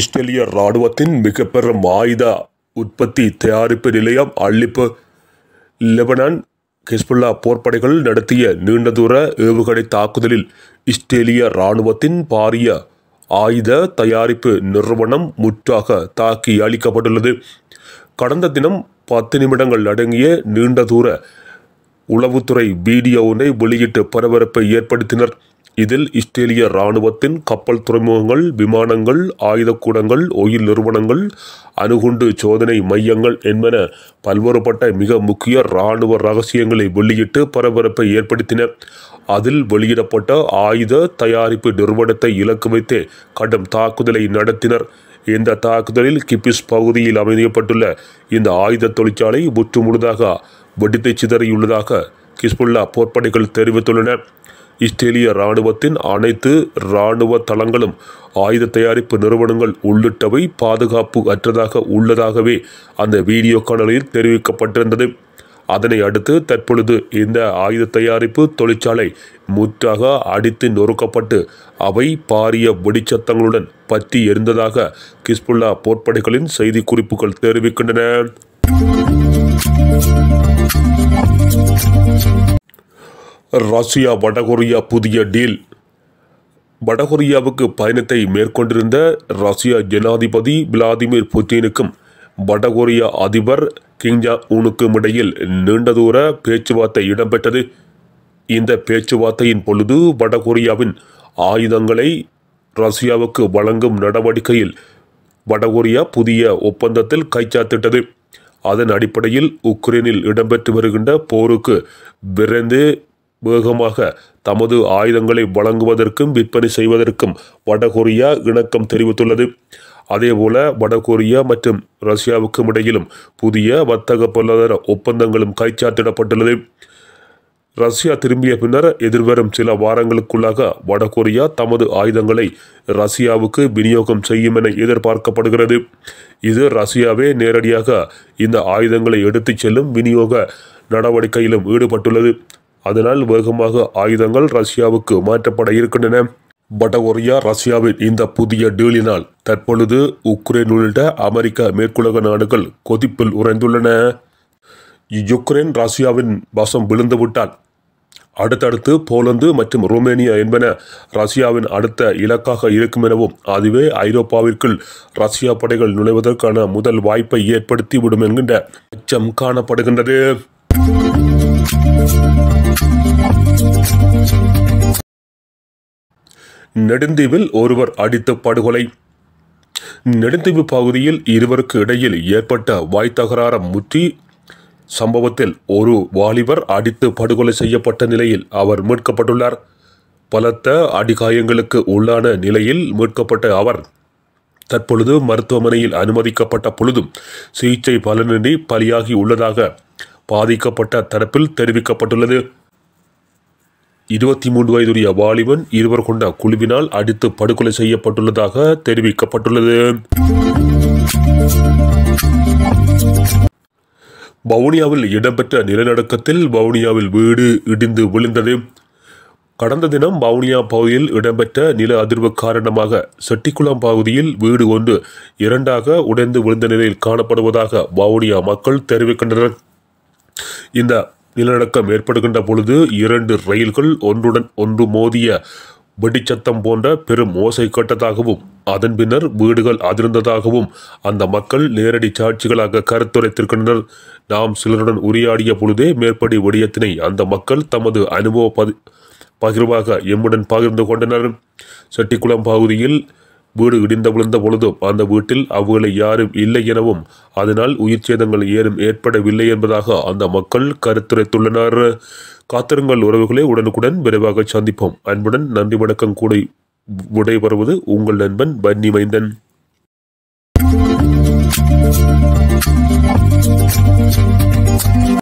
இஸ்ரேலிய ராணுவத்தின் மிகப்பெரும் ஆயுத உற்பத்தி தயாரிப்பு நிலையம் அள்ளிப்பு லெபனான் ஹிஸ்புல்லா போர்ப்படைகள் நடத்திய நீண்ட தூர ஏவுகணை தாக்குதலில் இஸ்ரேலிய இராணுவத்தின் பாரிய ஆயுத தயாரிப்பு நிறுவனம் முற்றாக தாக்கி அளிக்கப்பட்டுள்ளது கடந்த தினம் பத்து நிமிடங்கள் அடங்கிய நீண்ட தூர உளவுத்துறை வீடியோ ஒன்றை வெளியிட்டு பரபரப்பை ஏற்படுத்தினர் இதில் இஸ்ரேலிய இராணுவத்தின் கப்பல் துறைமுகங்கள் விமானங்கள் ஆயுதக்கூடங்கள் ஒயில் நிறுவனங்கள் அணுகுண்டு சோதனை மையங்கள் என்பன பல்வேறுபட்ட மிக முக்கிய இராணுவ ரகசியங்களை வெளியிட்டு பரபரப்பை ஏற்படுத்தின அதில் வெளியிடப்பட்ட ஆயுத தயாரிப்பு நிறுவனத்தை இலக்கு வைத்து கடும் தாக்குதலை நடத்தினர் இந்த தாக்குதலில் கிப்பிஸ் பகுதியில் அமைக்கப்பட்டுள்ள இந்த ஆயுத தொழிற்சாலை முற்று முழுதாக வெடித்து சிதறியுள்ளதாக கிஸ்புல்லா போர்ப்படைகள் தெரிவித்துள்ளன இஸ்ரேலிய இராணுவத்தின் அனைத்து இராணுவ தளங்களும் ஆயுத தயாரிப்பு நிறுவனங்கள் உள்ளிட்டவை பாதுகாப்பு அற்றதாக உள்ளதாகவே அந்த வீடியோ காணொலியில் தெரிவிக்கப்பட்டிருந்தது அதனை அடுத்து தற்பொழுது இந்த ஆயுத தயாரிப்பு தொழிற்சாலை முற்றாக அடித்து நொறுக்கப்பட்டு அவை பாரிய வெடிச்சத்தங்களுடன் பற்றி எரிந்ததாக கிஸ்புல்லா போர்ப்படைகளின் செய்திக்குறிப்புகள் தெரிவிக்கின்றன ரஷ்யா வடகொரியா புதிய டீல் வடகொரியாவுக்கு பயணத்தை மேற்கொண்டிருந்த ரஷ்யா ஜனாதிபதி விளாடிமிர் புட்டினுக்கும் வடகொரியா அதிபர் கிங்ஜா உனுக்கும் இடையில் நீண்ட தூர பேச்சுவார்த்தை இடம்பெற்றது இந்த பேச்சுவார்த்தையின் பொழுது வடகொரியாவின் ஆயுதங்களை ரஷ்யாவுக்கு வழங்கும் நடவடிக்கையில் வடகொரியா புதிய ஒப்பந்தத்தில் கைச்சாத்திட்டது அதன் அடிப்படையில் உக்ரைனில் இடம்பெற்று வருகின்ற போருக்கு விரைந்து வேகமாக தமது ஆயுதங்களை வழங்குவதற்கும் விற்பனை செய்வதற்கும் வடகொரியா இணக்கம் தெரிவித்துள்ளது அதேபோல வடகொரியா மற்றும் ரஷ்யாவுக்கும் இடையிலும் புதிய வர்த்தக பொருளாதார ஒப்பந்தங்களும் கைச்சாத்திடப்பட்டுள்ளது ரஷ்யா திரும்பிய பின்னர் எதிர்வரும் சில வாரங்களுக்குள்ளாக வடகொரியா தமது ஆயுதங்களை ரஷ்யாவுக்கு விநியோகம் செய்யும் என எதிர்பார்க்கப்படுகிறது இது ரஷ்யாவே நேரடியாக இந்த ஆயுதங்களை எடுத்துச் செல்லும் விநியோக நடவடிக்கையிலும் ஈடுபட்டுள்ளது அதனால் வேகமாக ஆயுதங்கள் ரஷ்யாவுக்கு மாற்றப்பட இருக்கின்றன வடகொரியா ரஷ்யாவின் இந்த புதிய டீலினால் தற்பொழுது உக்ரைன் உள்ளிட்ட அமெரிக்க மேற்குலக நாடுகள் கொதிப்பில் உறைந்துள்ளன யுக்ரைன் ரஷ்யாவின் வசம் விழுந்துவிட்டால் அடுத்தடுத்து போலந்து மற்றும் ருமேனியா என்பன ரஷ்யாவின் அடுத்த இலக்காக இருக்கும் எனவும் அதுவே ஐரோப்பாவிற்குள் ரஷ்யா படைகள் நுழைவதற்கான முதல் வாய்ப்பை ஏற்படுத்தி என்கின்ற அச்சம் காணப்படுகின்றது நெடுந்தீவில் ஒருவர் அடித்து படுகொலை நெடுந்தீவு பகுதியில் இருவருக்கு இடையில் ஏற்பட்ட வாய்த்தகராரம் முற்றி சம்பவத்தில் ஒரு வாலிபர் அடித்து படுகொலை செய்யப்பட்ட நிலையில் அவர் மீட்கப்பட்டுள்ளார் பலத்த அடிகாயங்களுக்கு உள்ளான நிலையில் மீட்கப்பட்ட அவர் தற்பொழுது மருத்துவமனையில் அனுமதிக்கப்பட்ட பொழுதும் சிகிச்சை பலனின்றி பலியாகி உள்ளதாக பாதிக்கப்பட்ட தரப்பில் தெரிவிக்கப்பட்டுள்ளது இருபத்தி மூன்று வயதுடைய வாலிபன் இருவர் கொண்ட குழுவினால் அடித்து படுகொலை செய்யப்பட்டுள்ளதாக தெரிவிக்கப்பட்டுள்ளது வவுனியாவில் இடம்பெற்ற நிலநடுக்கத்தில் வவுனியாவில் வீடு இடிந்து விழுந்தது கடந்த தினம் வவுனியா பகுதியில் இடம்பெற்ற நில அதிர்வு காரணமாக செட்டிக்குளம் பகுதியில் வீடு ஒன்று இரண்டாக உடைந்து விழுந்த நிலையில் காணப்படுவதாக வவுனியா மக்கள் தெரிவிக்கின்றனர் இந்த நிலநடுக்கம் ஏற்படுகின்ற பொழுது இரண்டு ரயில்கள் ஒன்றுடன் ஒன்று மோதிய வெடிச்சத்தம் போன்ற பெரும் ஓசை கேட்டதாகவும் அதன் பின்னர் வீடுகள் அதிர்ந்ததாகவும் அந்த மக்கள் நேரடி சாட்சிகளாக கருத்துரைத்திருக்கின்றனர் நாம் சிலருடன் உரையாடிய பொழுதே மேற்படி ஒடியத்தினை அந்த மக்கள் தமது அனுபவ பகிர்வாக எம்முடன் பகிர்ந்து கொண்டனர் செட்டிக்குளம் பகுதியில் வீடு இடிந்து விழுந்த பொழுதும் அந்த வீட்டில் அவர்களை யாரும் இல்லை எனவும் அதனால் உயிர் சேதங்கள் ஏதும் ஏற்படவில்லை என்பதாக அந்த மக்கள் கருத்துரைத்துள்ளனர் காத்திருங்கள் உறவுகளை உடனுக்குடன் விரைவாக சந்திப்போம் அன்புடன் நன்றி வணக்கம் கூடி விடைபெறுவது உங்கள் நண்பன் பன்னி மைந்தன் Thank you.